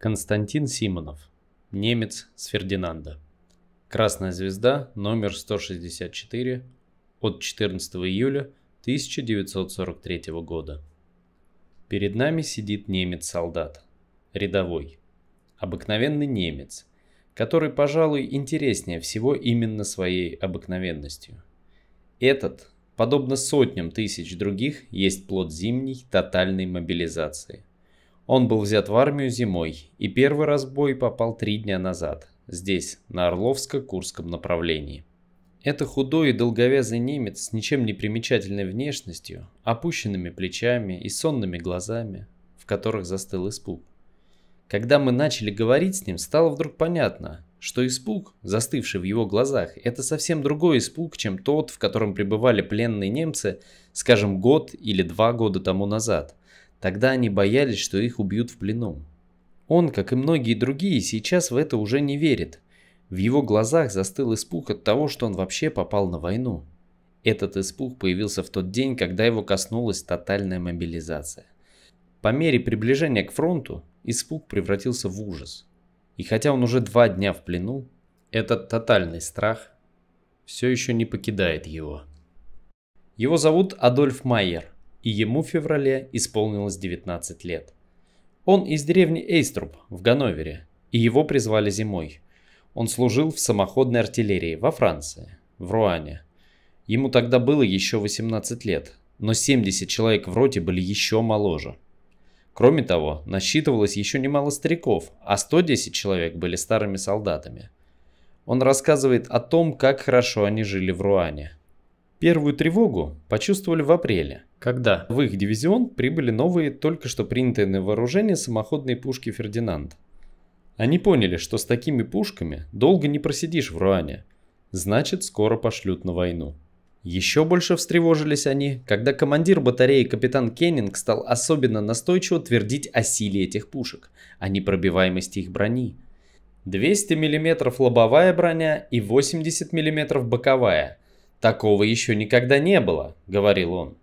Константин Симонов. Немец с Фердинанда. Красная звезда, номер 164, от 14 июля 1943 года. Перед нами сидит немец-солдат, рядовой, обыкновенный немец, который, пожалуй, интереснее всего именно своей обыкновенностью. Этот, подобно сотням тысяч других, есть плод зимней тотальной мобилизации. Он был взят в армию зимой, и первый разбой попал три дня назад, здесь, на Орловско-Курском направлении. Это худой и долговязый немец с ничем не примечательной внешностью, опущенными плечами и сонными глазами, в которых застыл испуг. Когда мы начали говорить с ним, стало вдруг понятно, что испуг, застывший в его глазах, это совсем другой испуг, чем тот, в котором пребывали пленные немцы, скажем, год или два года тому назад. Тогда они боялись, что их убьют в плену. Он, как и многие другие, сейчас в это уже не верит. В его глазах застыл испуг от того, что он вообще попал на войну. Этот испуг появился в тот день, когда его коснулась тотальная мобилизация. По мере приближения к фронту, испуг превратился в ужас. И хотя он уже два дня в плену, этот тотальный страх все еще не покидает его. Его зовут Адольф Майер – и ему в феврале исполнилось 19 лет. Он из деревни Эйструп в Ганновере, и его призвали зимой. Он служил в самоходной артиллерии во Франции, в Руане. Ему тогда было еще 18 лет, но 70 человек в роте были еще моложе. Кроме того, насчитывалось еще немало стариков, а 110 человек были старыми солдатами. Он рассказывает о том, как хорошо они жили в Руане – Первую тревогу почувствовали в апреле, когда в их дивизион прибыли новые, только что принятые на вооружение самоходные пушки «Фердинанд». Они поняли, что с такими пушками долго не просидишь в Руане, значит скоро пошлют на войну. Еще больше встревожились они, когда командир батареи капитан Кеннинг стал особенно настойчиво твердить о силе этих пушек, о непробиваемости их брони. 200 мм лобовая броня и 80 мм боковая – «Такого еще никогда не было», — говорил он.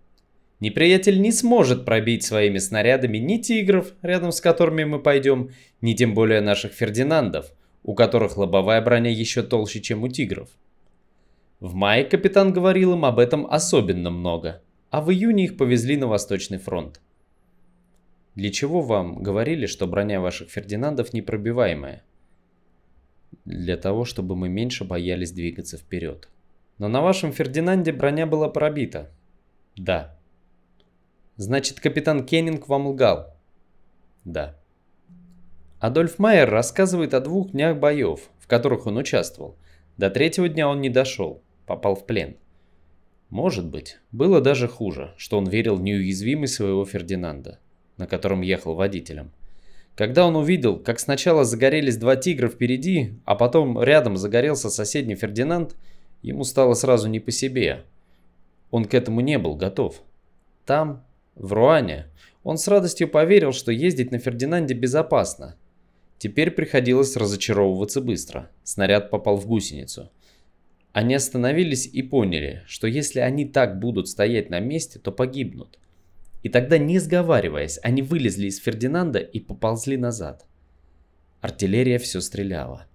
«Неприятель не сможет пробить своими снарядами ни тигров, рядом с которыми мы пойдем, ни тем более наших Фердинандов, у которых лобовая броня еще толще, чем у тигров». В мае капитан говорил им об этом особенно много, а в июне их повезли на Восточный фронт. «Для чего вам говорили, что броня ваших Фердинандов непробиваемая?» «Для того, чтобы мы меньше боялись двигаться вперед», но на вашем Фердинанде броня была пробита. Да. Значит, капитан Кеннинг вам лгал? Да. Адольф Майер рассказывает о двух днях боев, в которых он участвовал. До третьего дня он не дошел, попал в плен. Может быть, было даже хуже, что он верил в неуязвимость своего Фердинанда, на котором ехал водителем. Когда он увидел, как сначала загорелись два тигра впереди, а потом рядом загорелся соседний Фердинанд – Ему стало сразу не по себе. Он к этому не был готов. Там, в Руане, он с радостью поверил, что ездить на Фердинанде безопасно. Теперь приходилось разочаровываться быстро. Снаряд попал в гусеницу. Они остановились и поняли, что если они так будут стоять на месте, то погибнут. И тогда, не сговариваясь, они вылезли из Фердинанда и поползли назад. Артиллерия все стреляла.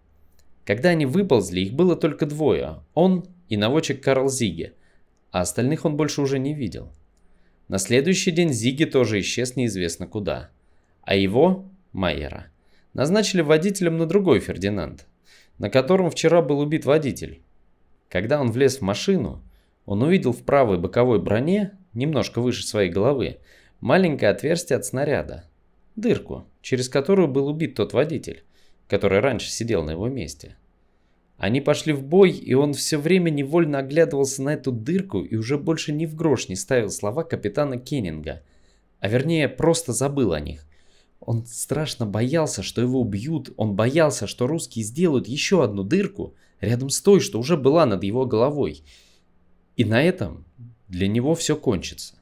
Когда они выползли, их было только двое. Он и наводчик Карл Зиги, А остальных он больше уже не видел. На следующий день Зиги тоже исчез неизвестно куда. А его, Майера, назначили водителем на другой Фердинанд, на котором вчера был убит водитель. Когда он влез в машину, он увидел в правой боковой броне, немножко выше своей головы, маленькое отверстие от снаряда. Дырку, через которую был убит тот водитель который раньше сидел на его месте. Они пошли в бой, и он все время невольно оглядывался на эту дырку и уже больше ни в грош не ставил слова капитана Кеннинга. А вернее, просто забыл о них. Он страшно боялся, что его убьют, он боялся, что русские сделают еще одну дырку рядом с той, что уже была над его головой. И на этом для него все кончится.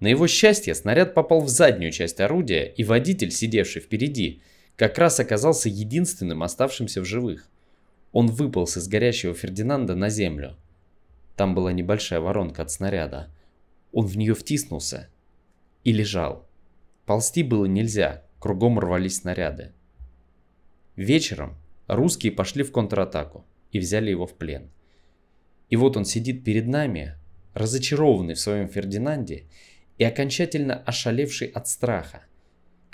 На его счастье снаряд попал в заднюю часть орудия, и водитель, сидевший впереди, как раз оказался единственным оставшимся в живых. Он выполз из горящего Фердинанда на землю. Там была небольшая воронка от снаряда. Он в нее втиснулся и лежал. Ползти было нельзя, кругом рвались снаряды. Вечером русские пошли в контратаку и взяли его в плен. И вот он сидит перед нами, разочарованный в своем Фердинанде и окончательно ошалевший от страха –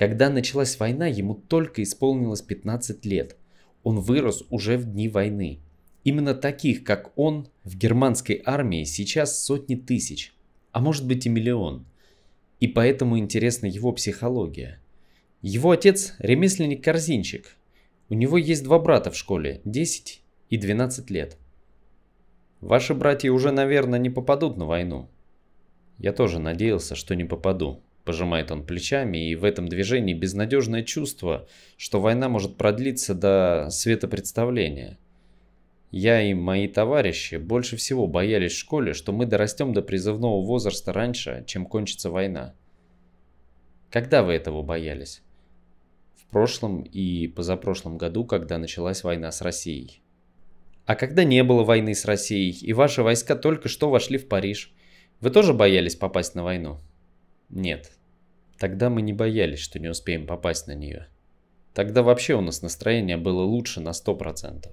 когда началась война, ему только исполнилось 15 лет. Он вырос уже в дни войны. Именно таких, как он, в германской армии сейчас сотни тысяч, а может быть и миллион. И поэтому интересна его психология. Его отец – ремесленник-корзинчик. У него есть два брата в школе – 10 и 12 лет. Ваши братья уже, наверное, не попадут на войну. Я тоже надеялся, что не попаду пожимает он плечами, и в этом движении безнадежное чувство, что война может продлиться до светопредставления. Я и мои товарищи больше всего боялись в школе, что мы дорастем до призывного возраста раньше, чем кончится война. Когда вы этого боялись? В прошлом и позапрошлом году, когда началась война с Россией. А когда не было войны с Россией, и ваши войска только что вошли в Париж, вы тоже боялись попасть на войну? Нет, Тогда мы не боялись, что не успеем попасть на нее. Тогда вообще у нас настроение было лучше на 100%.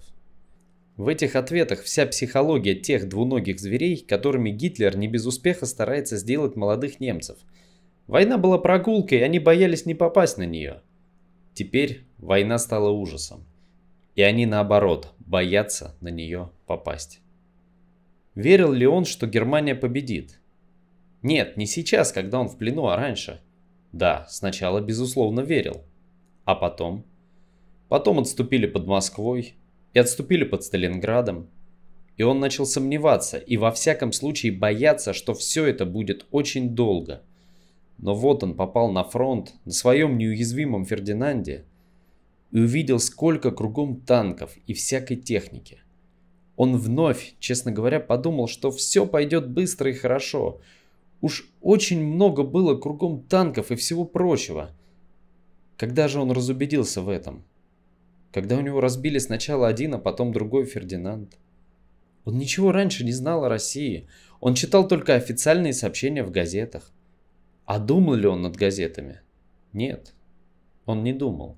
В этих ответах вся психология тех двуногих зверей, которыми Гитлер не без успеха старается сделать молодых немцев. Война была прогулкой, и они боялись не попасть на нее. Теперь война стала ужасом. И они наоборот, боятся на нее попасть. Верил ли он, что Германия победит? Нет, не сейчас, когда он в плену, а раньше – да, сначала, безусловно, верил. А потом? Потом отступили под Москвой и отступили под Сталинградом. И он начал сомневаться и во всяком случае бояться, что все это будет очень долго. Но вот он попал на фронт на своем неуязвимом Фердинанде и увидел, сколько кругом танков и всякой техники. Он вновь, честно говоря, подумал, что все пойдет быстро и хорошо, Уж очень много было кругом танков и всего прочего. Когда же он разубедился в этом? Когда у него разбили сначала один, а потом другой Фердинанд. Он ничего раньше не знал о России. Он читал только официальные сообщения в газетах. А думал ли он над газетами? Нет, он не думал.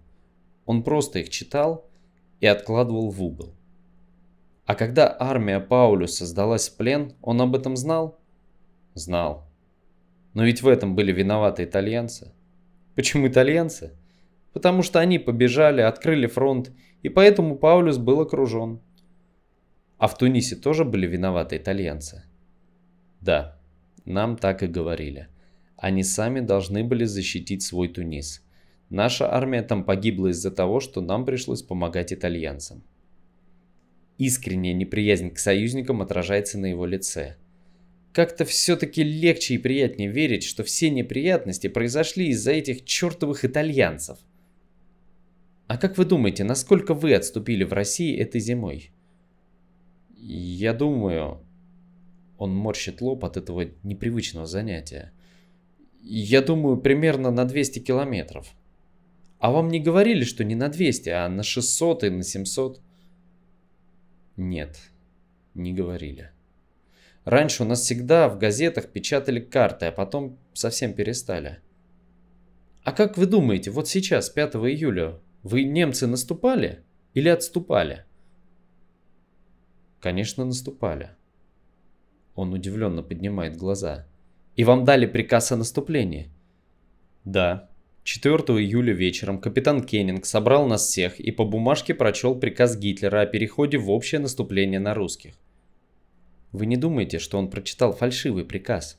Он просто их читал и откладывал в угол. А когда армия Паулюса сдалась в плен, он об этом знал? Знал. Но ведь в этом были виноваты итальянцы. Почему итальянцы? Потому что они побежали, открыли фронт, и поэтому Паулюс был окружен. А в Тунисе тоже были виноваты итальянцы? Да, нам так и говорили. Они сами должны были защитить свой Тунис. Наша армия там погибла из-за того, что нам пришлось помогать итальянцам. Искренняя неприязнь к союзникам отражается на его лице – как-то все-таки легче и приятнее верить, что все неприятности произошли из-за этих чертовых итальянцев. А как вы думаете, насколько вы отступили в России этой зимой? Я думаю... Он морщит лоб от этого непривычного занятия. Я думаю, примерно на 200 километров. А вам не говорили, что не на 200, а на 600 и на 700? Нет, не говорили. Раньше у нас всегда в газетах печатали карты, а потом совсем перестали. А как вы думаете, вот сейчас, 5 июля, вы немцы наступали или отступали? Конечно, наступали. Он удивленно поднимает глаза. И вам дали приказ о наступлении? Да. 4 июля вечером капитан Кеннинг собрал нас всех и по бумажке прочел приказ Гитлера о переходе в общее наступление на русских. Вы не думаете, что он прочитал фальшивый приказ?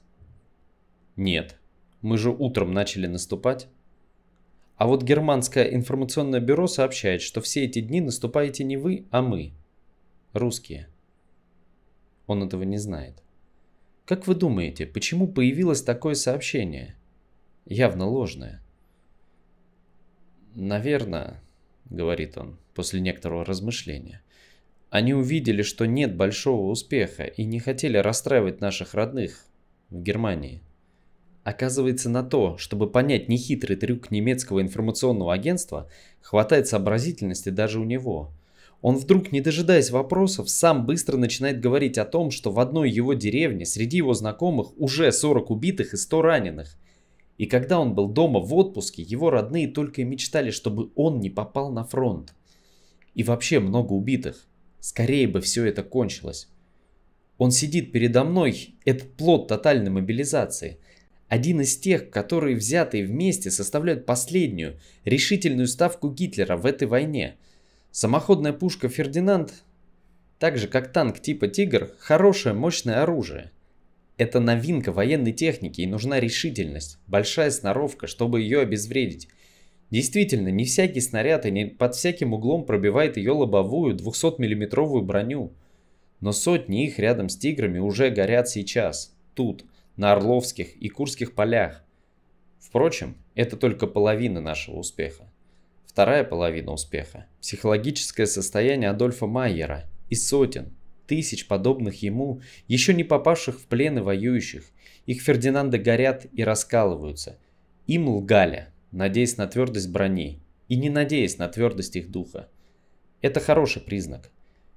Нет. Мы же утром начали наступать. А вот германское информационное бюро сообщает, что все эти дни наступаете не вы, а мы. Русские. Он этого не знает. Как вы думаете, почему появилось такое сообщение? Явно ложное. Наверное, говорит он после некоторого размышления – они увидели, что нет большого успеха и не хотели расстраивать наших родных в Германии. Оказывается, на то, чтобы понять нехитрый трюк немецкого информационного агентства, хватает сообразительности даже у него. Он вдруг, не дожидаясь вопросов, сам быстро начинает говорить о том, что в одной его деревне среди его знакомых уже 40 убитых и 100 раненых. И когда он был дома в отпуске, его родные только и мечтали, чтобы он не попал на фронт. И вообще много убитых. Скорее бы все это кончилось. Он сидит передо мной, этот плод тотальной мобилизации. Один из тех, которые взятые вместе составляют последнюю, решительную ставку Гитлера в этой войне. Самоходная пушка «Фердинанд», так же как танк типа «Тигр», хорошее мощное оружие. Это новинка военной техники и нужна решительность, большая сноровка, чтобы ее обезвредить. Действительно, не всякий снаряд и не под всяким углом пробивает ее лобовую 200-миллиметровую броню. Но сотни их рядом с тиграми уже горят сейчас, тут, на Орловских и Курских полях. Впрочем, это только половина нашего успеха. Вторая половина успеха – психологическое состояние Адольфа Майера и сотен, тысяч подобных ему, еще не попавших в плены воюющих. Их Фердинанды горят и раскалываются. Им лгали – надеясь на твердость брони и не надеясь на твердость их духа. Это хороший признак.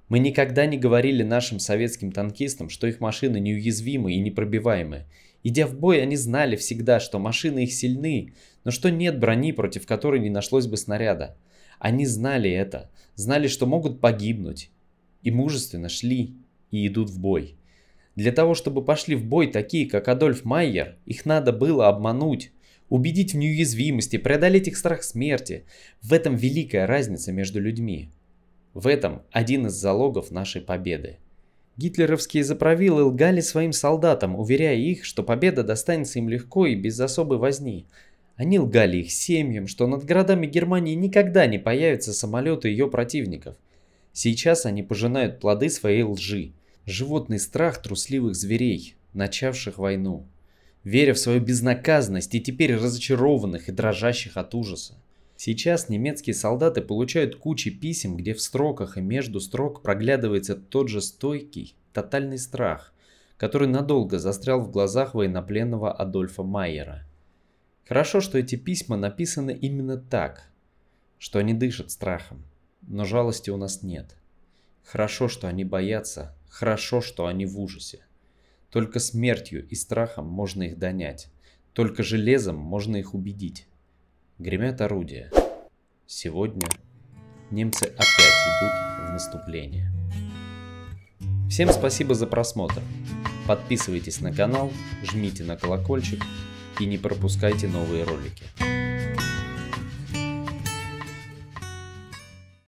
Мы никогда не говорили нашим советским танкистам, что их машины неуязвимы и непробиваемы. Идя в бой, они знали всегда, что машины их сильны, но что нет брони, против которой не нашлось бы снаряда. Они знали это, знали, что могут погибнуть, и мужественно шли и идут в бой. Для того, чтобы пошли в бой такие, как Адольф Майер, их надо было обмануть, убедить в неуязвимости, преодолеть их страх смерти. В этом великая разница между людьми. В этом один из залогов нашей победы. Гитлеровские заправилы лгали своим солдатам, уверяя их, что победа достанется им легко и без особой возни. Они лгали их семьям, что над городами Германии никогда не появятся самолеты ее противников. Сейчас они пожинают плоды своей лжи. Животный страх трусливых зверей, начавших войну веря в свою безнаказанность и теперь разочарованных и дрожащих от ужаса. Сейчас немецкие солдаты получают кучи писем, где в строках и между строк проглядывается тот же стойкий, тотальный страх, который надолго застрял в глазах военнопленного Адольфа Майера. Хорошо, что эти письма написаны именно так, что они дышат страхом, но жалости у нас нет. Хорошо, что они боятся, хорошо, что они в ужасе. Только смертью и страхом можно их донять. Только железом можно их убедить. Гремят орудия. Сегодня немцы опять идут в наступление. Всем спасибо за просмотр. Подписывайтесь на канал, жмите на колокольчик и не пропускайте новые ролики.